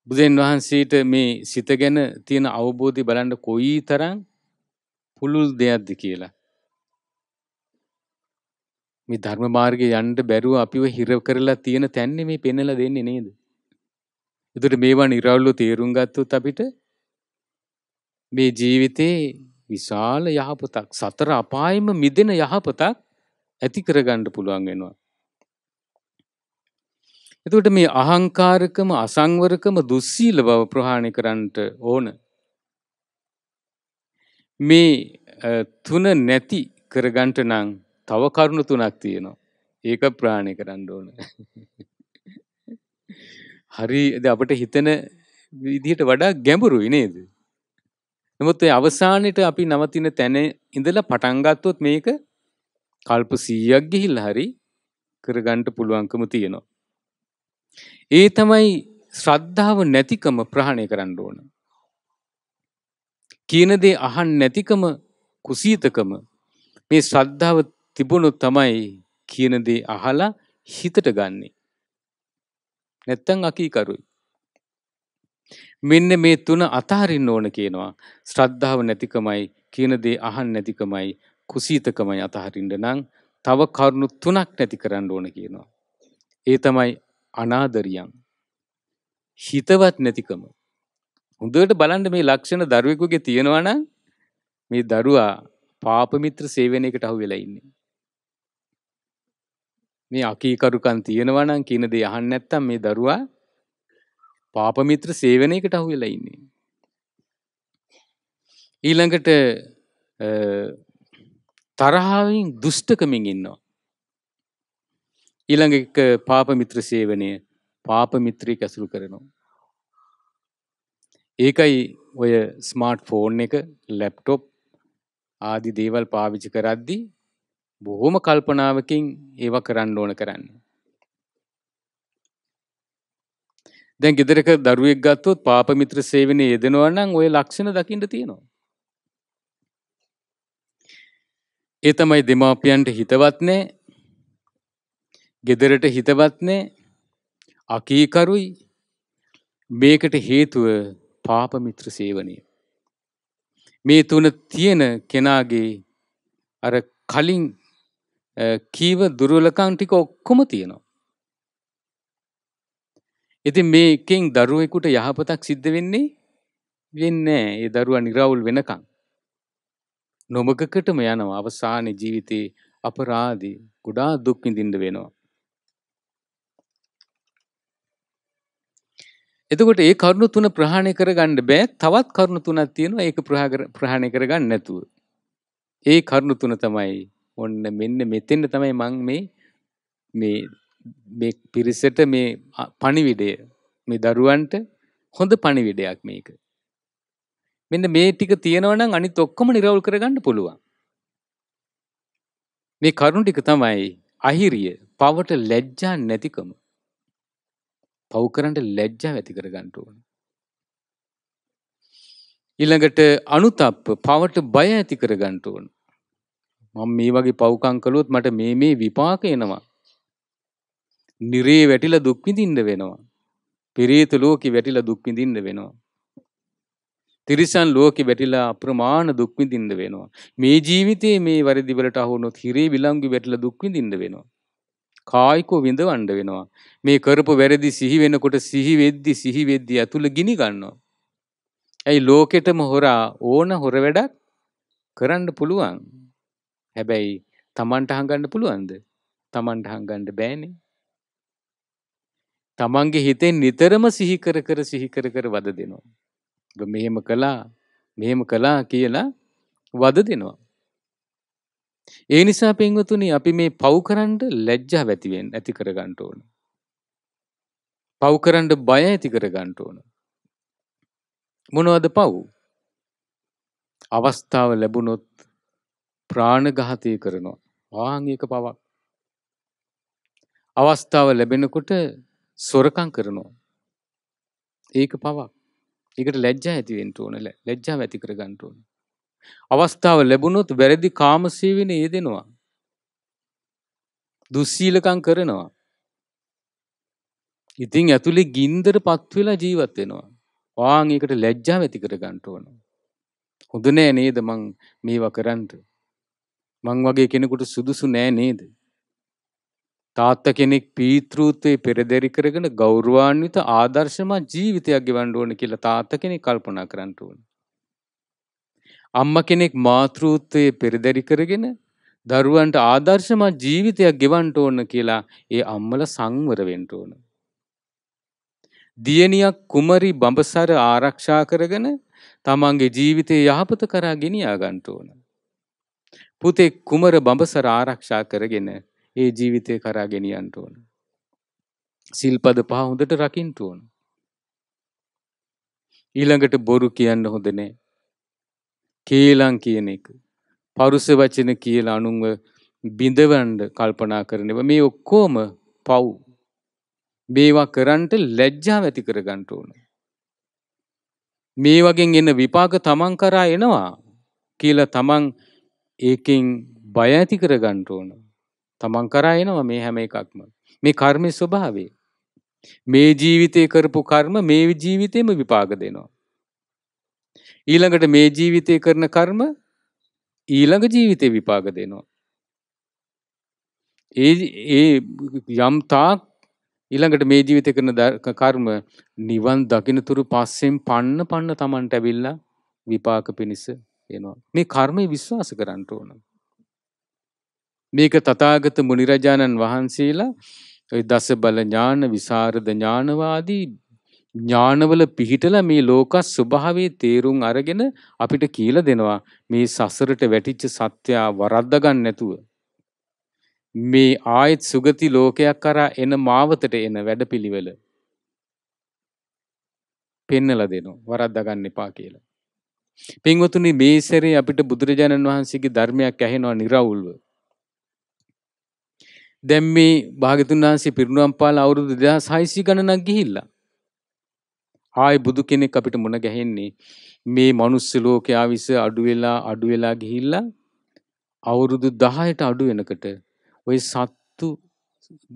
බුදුන් වහන්සේට මේ සිත ගැන තියෙන අවබෝධය බලන්න කොයි තරම් පුළුල් දෙයක්ද කියලා. මේ ධර්ම මාර්ගය යන්න බැරුව අපිව හිර කරලා තියෙන තැන්නේ මේ පෙන්වලා දෙන්නේ නේද? ඒතර මේවා නිර්වෘල්ව තේරුම් ගත්තොත් අපිට මේ ජීවිතේ විශාල යහපතක් සතර අපායෙම මිදෙන යහපතක් ඇති කරගන්න පුළුවන් වෙනවා. එතකොට මේ අහංකාරකම අසංවරකම දුස්සීල බව ප්‍රහාණි කරන්නට ඕන. මේ තුන නැති කරගන්ට නං තව කරුණු තුනක් තියෙනවා. ඒක ප්‍රාණය කරන්න ඕන. හරි අපට හිතන විදිහට වඩා ගැඹුරුයි නේද. නමුත් අවසානයට අපි නවතින තැන ඉඳලා පටන්ගත්තොත් මේක කල්ප සීයක් ගිහිල් හරි කරගන්ට පුළුවන්කම තියෙනවා. ඒ තමයි ශ්‍රද්ධාව නැතිකම ප්‍රහණය කරන්න ඕන. කියනදේ අහන් නැතිකම කුසීතකම මේ ශ්‍රද්ධාව තිබුණු තමයි කියනදේ අහලා හිතට ගන්නේ. නැත්තං අකීකරුයි. මෙන්න මේ තුන අතාරින්න ඕන කියනවා ශ්‍රද්ධාව නැතිකමයි කියනදේ අහන් නැතිකමයි කුසීතකමයි අතහරින්ට නං තව කරුණු තුනක් නැති කරන්න ඕන කියනවා. ඒ තමයි අනාදරියන් හිතවත් නැතිකම හොඳට බලන්න මේ ලක්ෂණ දරුවෙකුගේ තියෙනවන මේ දරුවා පාපමිත්‍ර සේවනයකට අහු වෙලා ඉන්නේ මේ අකීකරුකන් තියෙනවනම් කියන දේ අහන්න නැත්තම් මේ දරුවා පාපමිත්‍ර සේවනයකට අහු වෙලා ඉන්නේ ඊළඟට තරහාවෙන් දුෂ්ටකමින් ඉන්නවා ඊළඟ එක පාපමිත්‍ර සේවනය පාපමිත්‍රී ඇසුරු කරනවා. ඒකයි ඔය ස්මාර්ට් ෆෝන් එක ලැප්ටොප් ආදි දේවල් පාවිච්චි කරද්දි බොහොම කල්පනාවකින් ඒව කරන්න ඕන කරන්න. දැන් ගෙදරක දරුවෙක් ගත්තොත් පාපමිත්‍ර සේවනය යෙදෙනවා නම් ඔය ලක්ෂණ දකිින්ට තියෙනවා. ඒ තමයි දෙමාපියන්ට හිතවත් නෑ ගෙදරට හිතවත් නෑ අකීකරුයි මේකට හේතුව පාපමිත්‍ර සේවනය. මේ තුන තියෙන කෙනාගේ අර කලින් කීව දුරුවලකං ටික ඔක්කොම තියෙනවා. ඉති මේකෙන් දරුවෙකුට යහපතක් සිද්ධ වෙන්නේ වෙන්න ඒ දරුවා නිරවුල් වෙනකං. නොමකකටම යනවා අවසාන ජීවිතයේ අපරාධී ගුඩා දුක්විඳින්ඩ වෙනවා. එතකොට ඒ කරුණු තුන ප්‍රහාණය කරගන්න බෑ තවත් කරුණු තුනක් තියෙනවා ඒක ප්‍රහාණය කරගන්න නැතුව. ඒ කරුණු තුන තමයි ඔන්න මෙන්න මෙතෙන්න තමයි මං මේ මේ මේ පිරිසට මේ පණිවිඩය මේ දරුවන්ට හොඳ පණිවිඩයක් මේක. මෙන්න මේ ටික තියෙනවා නම් අනිත් ඔක්කොම නිරවුල් කරගන්න පුළුවන්. මේ කරුණු ටික තමයි අහිරිය, පවට ලැජ්ජා නැතිකම. පව්කරන්ට ලැජ්ජා ඇති කර ගන්නට ඕන. ඊළඟට අනුතප්ප පවට බය ඇති කර ගන්නට ඕන. මම මේ වගේ පව්කම් කළොත් මට මේ මේ විපාක එනවා. නිරේ වැටිලා දුක් විඳින්න වෙනවා. පිරිත ලෝකේ වැටිලා දුක් විඳින්න වෙනවා. තිරිසන් ලෝකේ වැටිලා අප්‍රමාණ දුක් විඳින්න වෙනවා. මේ ජීවිතේ මේ වරිදි වලට අහු වුණොත් හිරේ විලංගු වැටිලා දුක් විඳින්න වෙනවා. කායිකෝ විඳවන්න වෙනවා. මේ කරපු වැරදි සිහි වෙනකොට සිහි වෙද්දි සිහි වෙද්දි ඇතුළ ගිනි ගන්නවා. ඇයි ලෝකෙටම හොරා ඕන හොර වැඩක් කරන්න පුළුවන්. හැබැයි Tamanට හංගන්න පුළුවන්ද? Tamanට හංගන්න බෑනේ. Tamanගේ හිතෙන් නිතරම සිහි කර කර සිහි කර කර වද දෙනවා. මෙහෙම කළා මෙහෙම කළා කියලා වද දෙනවා. ඒ නිසා පින්වතුනි අපි මේ පව් කරන්න ලැජ්ජා ඇතිවෙන් ඇති කර ගන්න ඕන. පව් කරන්න බය ඇති කර ගන්න ඕන. මොනවද පව්? අවස්ථාව ලැබුණොත් ප්‍රාණඝාතය කරනවා. ආංගික පවක්. අවස්ථාව ලැබෙනකොට සොරකම් කරනවා. ඒක පවක්. ඒකට ලැජ්ජා ඇති වෙන්න ඕන. ලැජ්ජාව ඇති කර ගන්න ඕන. අවස්ථාව ලැබුණොත් වැරදි කාමසීවින යෙදෙනවා. දුස්සීලකම් කරනවා. ඉතින් ඇතුලේ ගින්දර පත්වෙලා ජීවත් වෙනවා. වාන් ඒකට ලැජ්ජාව ඇති කර ගන්න ඕන. හොඳ නෑ නේද මං මේවා කරන්න. මං වගේ කෙනෙකුට සුදුසු නෑ නේද? තාත්ත කෙනෙක් පීතෘත්වයේ පෙරදරි කරගෙන ගෞරවාන්විත ආදර්ශමත් ජීවිතයක් ගෙවන්න ඕන කියලා තාත්ත කෙනෙක් කල්පනා කරන්න ඕනේ. අම්ම කෙනෙක් මාතෘත්වයේ පෙරදරි කරගෙන දරුවන්ට ආදර්ශමත් ජීවිතයක් ගෙවන්ට ඕන කියලා ඒ අම්මල සංවර වෙන්න ඕන. දියණියක් කුමරි බඹසර ආරක්ෂා කරගෙන තමන්ගේ ජීවිතය යහපත කරා ගෙනියා ගන්න ඕන. පුතෙක් කුමර බඹසර ආරක්ෂා කරගෙන ඒ ජීවිතය කරා ගෙනියන්න ඕන. සිල්පද පහ හොඳට රකින්න ඕන. ඊළඟට බොරු කියන්න හොඳ නෑ. කේලං කියන එක. පරුස වචන කියලා අනුන්ව බිඳවන්ඩ කල්පනා කරනවා මේ ඔක්කෝම පව්. මේවා කරන්ට ලැජ්ජා ඇති කර ගන්ට ඕන. මේ වගෙන් එන්න විපාක තමන් කරා එනවා කියලා තමන් ඒකින් බය ඇති කර ගන්ට ඕන. තමන් කරා එනවා මේ හැම එකක්ම. මේ කර්මය ස්වභාවේ. මේ ජීවිතය කරපු කර්ම මේ ජීවිතයම විපාග දෙනවා. ඊළඟට මේ ජීවිතය කරන කර්ම ඊළඟ ජීවිතය විපාග දෙනවා. ඒ ඒ යම් තාක් ඊළඟට මේ ජීවිත කරන කර්ම නිවන් දකින තුරු පස්සෙන් පන්න පන්න තමන්ට ඇවිල්ලා විපාක පිණිස එනවා. මේ කර්මය විශ්වාස කරන්න ඕන. මේක තථාගත මුනිරජාණන් වහන්සේලා ඔය දස බල ඥාන විසරද ඥානවාදී ඥානවල පිහිටලා මේ ලෝක ස්වභාවයේ තේරුම් අරගෙන අපිට කියලා දෙනවා මේ සසරට වැටිච්ච සත්‍යය වරද්දා ගන්න නැතුව මේ ආයෙත් සුගති ලෝකයක් කරා එන මාවතට එන වැඩපිළිවෙල පෙන්නලා දෙනවා වරද්දා ගන්න එපා කියලා. පින්වතුනි මේ සැරේ අපිට බුදුරජාණන් වහන්සේගේ ධර්මයක් ඇහෙනවා निराවුල්ව. දැන් මේ භාගතුන් වහන්සේ පිරිනුවම් පාල අවුරුදු 2600 ගණනක් ගිහිල්ලා ආයි බුදු කෙනෙක් අපිට මුණ ගැහෙන්නේ මේ මනුස්ස ලෝකයා විස අඩු වෙලා අඩු වෙලා ගිහිල්ලා අවුරුදු 10ට අඩු වෙනකොට ওই සත්තු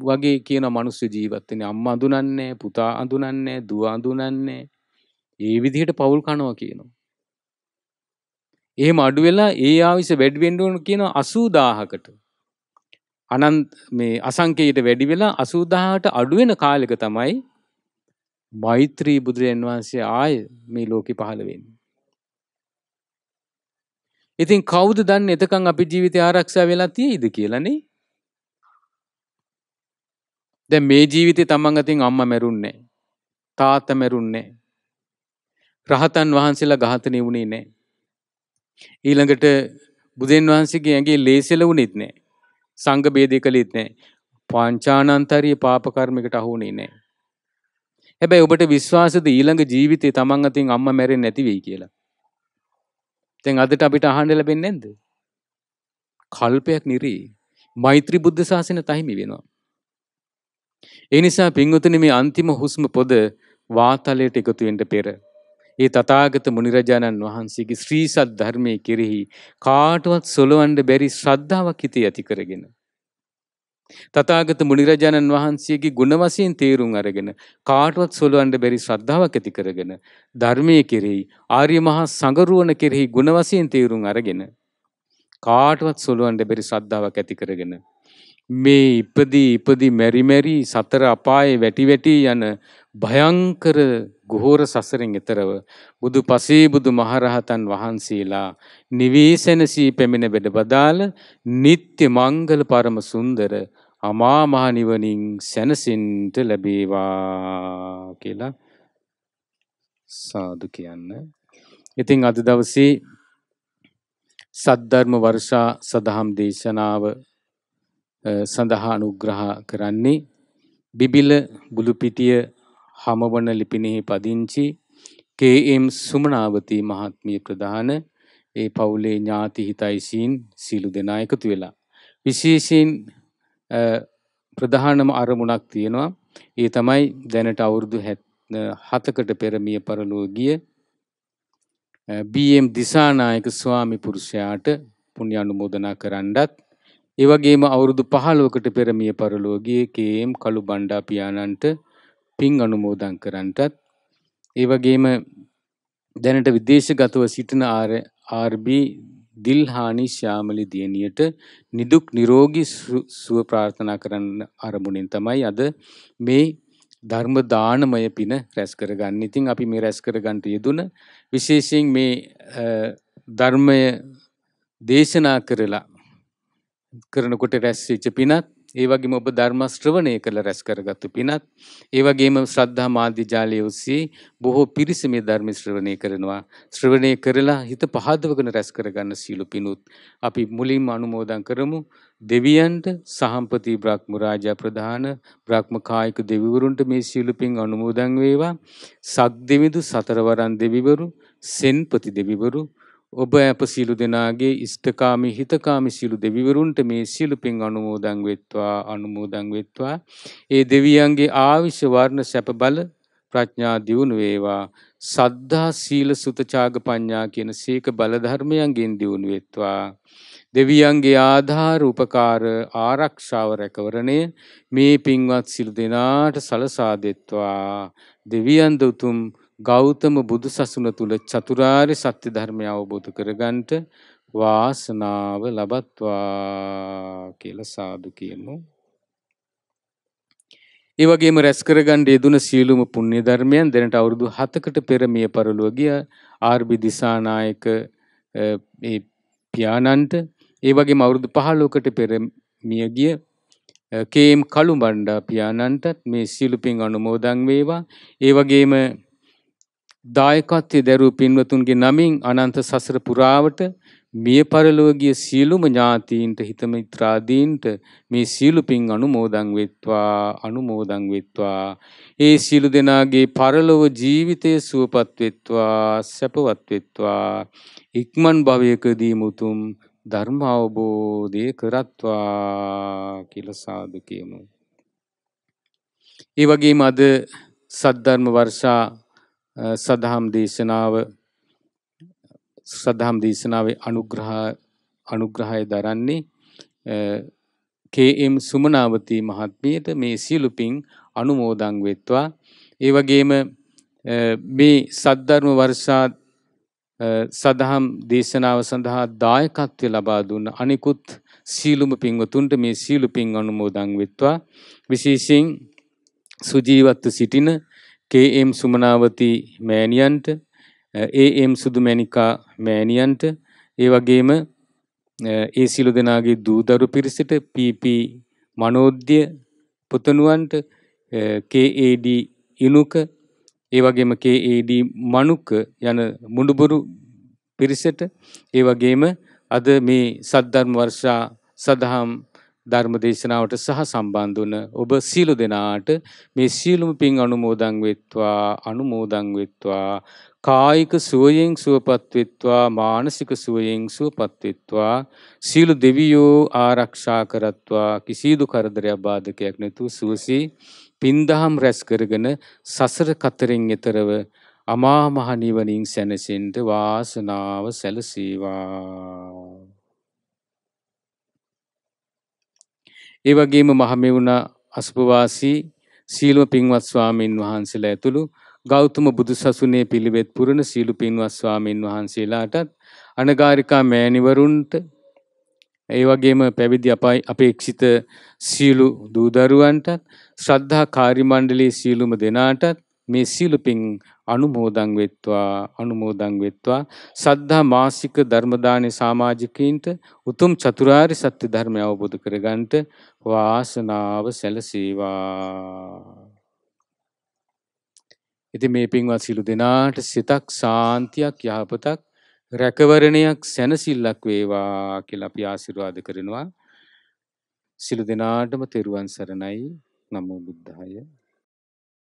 වගේ කියන මනුස්ස ජීවත් වෙන්නේ අම්මා අඳුනන්නේ පුතා අඳුනන්නේ දුව අඳුනන්නේ ඒ විදිහට පවුල් කනවා කියනවා එහෙම අඩු වෙලා ඒ ආවිස වැඩි වෙන්න ඕන කියන 80000කට අනන්ත මේ අසංකේයයට වැඩි වෙලා 80000ට අඩු වෙන කාලෙක තමයි මෛත්‍රී බුදුරජන් වහන්සේ ආය මේ ලෝකෙ පහළ වෙන්නේ. ඉතින් කවුද දන්න එතකං අපි ජීවිතය ආරක්ෂා වෙලා තියෙයිද කියලනේ. දැ මේ ජීවිතය තමන් අතින් අම්ම මැරුන්නේ. තාත මැරුන්නේ. රහතන් වහන්සේලා ගාතනය වුණේ නෑ. ඊළඟට බුදුන් වහන්සේගේ ඇගේ ලේසෙල වුණෙත් නෑ. සංග බේදය කළෙත් නෑ. පංචානන්තරිය පාපකර්මිකට අහුනේ නෑ. හැබැයි ඔබට විශ්වාසද ඊළඟ ජීවිතේ තමන් අතින් අම්ම මැරෙන්නේ නැති වෙයි කියලා. දැන් අදට අපිට අහන්න ලැබෙන්නේ නැද්ද? කල්පයක් නිරී මෛත්‍රී බුද්ධ ශාසන තහිමි වෙනවා. ඒ නිසා පින්වතුනි මේ අන්තිම හුස්ම පොද වාතලයට එකතු වෙන්න පෙර ඒ තථාගත මුනිරජාණන් වහන්සේගේ ශ්‍රී සද්ධර්මයේ කෙරෙහි කාටවත් සොලවන්න බැරි ශ්‍රද්ධාවක් හිතේ ඇති කරගෙන තථාගත මුනිරජාණන් වහන්සේගේ ගුණ වශයෙන් තේරුම් අරගෙන කාටවත් සොලවන්න බැරි ශ්‍රද්ධාවක් ඇති කරගෙන ධර්මයේ කෙරෙහි ආර්ය මහා සංගරුවන කෙරෙහි ගුණ වශයෙන් තේරුම් අරගෙන කාටවත් සොලවන්න බැරි ශ්‍රද්ධාවක් ඇති කරගෙන මේ ඉපදී ඉපදී මෙරි මෙරි සතර අපායේ වැටි වැටි යන භයංකර ගොහෝර සසරින් එතරව බුදු පසේ බුදු මහරහතන් වහන්සේලා නිවේසනසී පැමිණ බෙඩ බදාල නිත්‍ය මංගල පරම සුන්දර අමා මහ නිවනින් සැනසෙන්නට ලැබේවා කියලා සාදු කියන්න. ඉතින් අද දවසේ සද්ධර්ම වර්ෂා සදහම් දේශනාව සඳහා අනුග්‍රහ කරන්නේ බිබිල බුලුපිටිය හමවන ලිපිනෙහි පදිංචි කම් සුමනාවතී මහත්මිය ප්‍රධාන ඒ පවුලේ ඥාති හිතයිසීන් සිලු දෙනා එකතු වෙලා. විශේෂයෙන් ප්‍රධානම අරමුණක් තියෙනවා ඒ තමයි දැනට අවුරුදු හතකට පෙරමිය පරලෝගිය බම් දිසානායක ස්වාමි පුරුෂයාට පුුණ්‍ය අනුමෝදනා කරන්නත් ඒවගේම අවුරුදු පහලෝකට පෙරමිය පරලෝගිය කේම් කළු බණ්ඩා පියාණන්ට පින් අනුමෝදන් කරන්නටත් ඒ වගේම දැනට විදේශගතව සිටින RB දිල්හානි ශ්‍යාමලි දියණියට නිදුක් නිරෝගී සුව ප්‍රාර්ථනා කරන්න අරමුණෙන් තමයි අද මේ ධර්ම දානමය පින රැස් කරගන්න. ඉතින් අපි මේ රැස් කරගන්න යෙදුන විශේෂයෙන් මේ ධර්මය දේශනා කරලා කරනකොට රැස් වෙච්ච පිනත් ඒ වගේම ඔබ ධර්ම ශ්‍රවණය කළ රැස් කරගත්තු පිනක් ඒ වගේම ශ්‍රද්ධා මාධ්‍ය ජාලය ඔස්සේ බොහෝ පිරිස මේ ධර්ම ශ්‍රවණය කරනවා ශ්‍රවණය කරලා හිත පහදවගෙන රැස් කරගන්න සීලු පිනුත් අපි මුලින්ම අනුමෝදන් කරමු දෙවියන්ට සහම්පති බ්‍රහ්ම රාජා ප්‍රධාන බ්‍රහ්ම කායික දෙවිවරුන්ට මේ සීලු පින් අනුමෝදන් වේවා සක් දෙවිඳු සතරවරන් දෙවිවරු සෙන්පති දෙවිවරු ඔබ අප සියලු දෙනාගේ ඉෂ්ඨකාමී හිතකාමී සියලු දෙවිවරුන්ට මේ සියලු පින් අනුමෝදන් වෙත්වා අනුමෝදන් වෙත්වා ඒ දෙවියන්ගේ ආවිෂ වර්ණ සැප බල ප්‍රඥා දියුණු වේවා සද්ධා සීල සුත ඡාග පඤ්ඤා කියන සීක බල ධර්මයන්ගෙන් දියුණු වෙත්වා දෙවියන්ගේ ආධාර උපකාර ආරක්ෂාව රැකවරණය මේ පින්වත් සිල් දෙනාට සලසා දෙත්වා දෙවියන් දුතුම් ගෞතම බුදු සසුන තුළ චතුරාර් සත්‍ය ධර්මය අවබෝධ කරගන්ට වාසනාව ලබත්වා කියල සාදු කියමු. ඒවගේම රැස්කරගන්ඩ යෙදුන සියලුම පුුණ්‍ය ධර්මයන් දෙනට අවුරුදු හතකට පෙරමිය පරලුවගිය ආර්බි දිසානායක පියානන්ට ඒවගේ අවුරුදු පහලෝකට පෙරමියගිය කේම් කළු බණ්ඩා පියානන්ටත් මේ සිලුපින් අනුමෝදන් වේවා ඒවගේම දායකත්වය දැරූ පින්වතුන්ගේ නමින් අනන්ත සසර පුරාවට මිය පරලෝගිය සියලුම ඥාතීන්ට හිතමිත්‍රාදීන්ට මේ සියලු පින් අනුමෝදන් වෙත්වා අනුමෝදන් වෙත්වා ඒ සියලු දෙනාගේ පරලොව ජීවිතය සුවපත් වෙත්වා සැපවත් වෙත්වා ඉක්මන් භවයකදී මුතුම් ධර්ම අවබෝධය කරත්වා කියලා සාදු කියමු. ඒ වගේම අද සද්ධර්ම වර්ෂා සදහම් දේශනාව සදහම් දේශනාවේ අනුග්‍රහ අනුග්‍රහය දරන්නේ කම් සුමනාවතී මහත්මියට මේ සියලුපින් අනුමෝදං වෙත්වා ඒ වගේම මේ සද්ධර්ම වර්ෂා සදහම් දේශනාව සඳහා දායකත්වය ලබා දුන්න අනිකුත් සීලුම පින්වතුන්ට මේ සීලු පින් අනුමෝදං වෙත්වා විශේෂයෙන් සුජීවත්ව සිටින කේම් සුමනාවති මෑනියන්ට ඒම් සුදුමැනිකා මෑනියන්ට ඒ වගේම ඒ සිලු දෙනාගේ දූදරු පිරිසට PP මනෝද්‍ය පුතනුවන්ට KAD ඉනුක ඒ වගේම KAD මනුක යන මුඩුබුරු පිරිසට ඒ වගේම අද මේ සද්ධර්ම වර්ෂා සදහම් ධර්ම දේශනාවට සහ සම්බන්ධ වන ඔබ සියලු දෙනාට මේ සියලුම පින් අනුමෝදන් වෙත්වා අනුමෝදන් වෙත්වා කායික සුවයෙන් සුවපත් වෙත්වා මානසික සුවයෙන් සුවපත් වෙත්වා සියලු දෙවියෝ ආරක්ෂා කරත්වා කිසිදු කරදරයක් බාධකයක් නැතුව සුවසී පින්දහම් රැස් කරගෙන සසර කතරෙන් එතරව අමා මහ නිවනින් සැනසෙන්න වාසනාව සැලසීවා ඒ වගේම මහමෙවුණ අසුපවාසී සීලම පින්වත් ස්වාමීන් වහන්සේලා ඇතුළු ගෞතම බුදුසසුනේ පිළිවෙත් පුරන සීලු පින්වත් ස්වාමීන් වහන්සේලාටත් අනගාരികා මෑණිවරුන්ට ඒ වගේම පැවිදි අපේක්ෂිත සීලු දූදරුවන්ටත් ශ්‍රද්ධා කාර්ය මණ්ඩලයේ සීලුම දෙනාටත් මේ සීල පින් අනුමෝදන් වෙත්වා අනුමෝදන් වෙත්වා සද්ධා මාසික ධර්ම දානේ සමාජිකයින්ට උතුම් චතුරාර්ය සත්‍ය ධර්මය අවබෝධ කරගන්නට වාසනාව සැලසේවා ඉතින් මේ පින්වත් සිළු දෙනාට සිතක් සාන්තියක් යහපතක් රැකවරණයක් සැනසිල්ලක් වේවා කියලා අපි ආශිර්වාද කරනවා සිළු දෙනාටම තෙරුවන් සරණයි නමෝ බුද්ධාය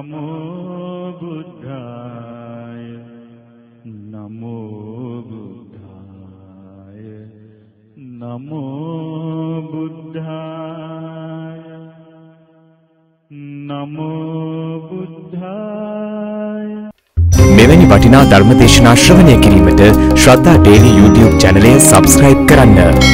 නමෝ බුද්ධාය නමෝ බුද්ධාය නමෝ බුද්ධාය නමෝ බුද්ධාය මෙවැනි වටිනා ධර්ම දේශනා ශ්‍රවණය කිරීමට ශ්‍රද්ධා ඩේලි YouTube channel එක subscribe කරන්න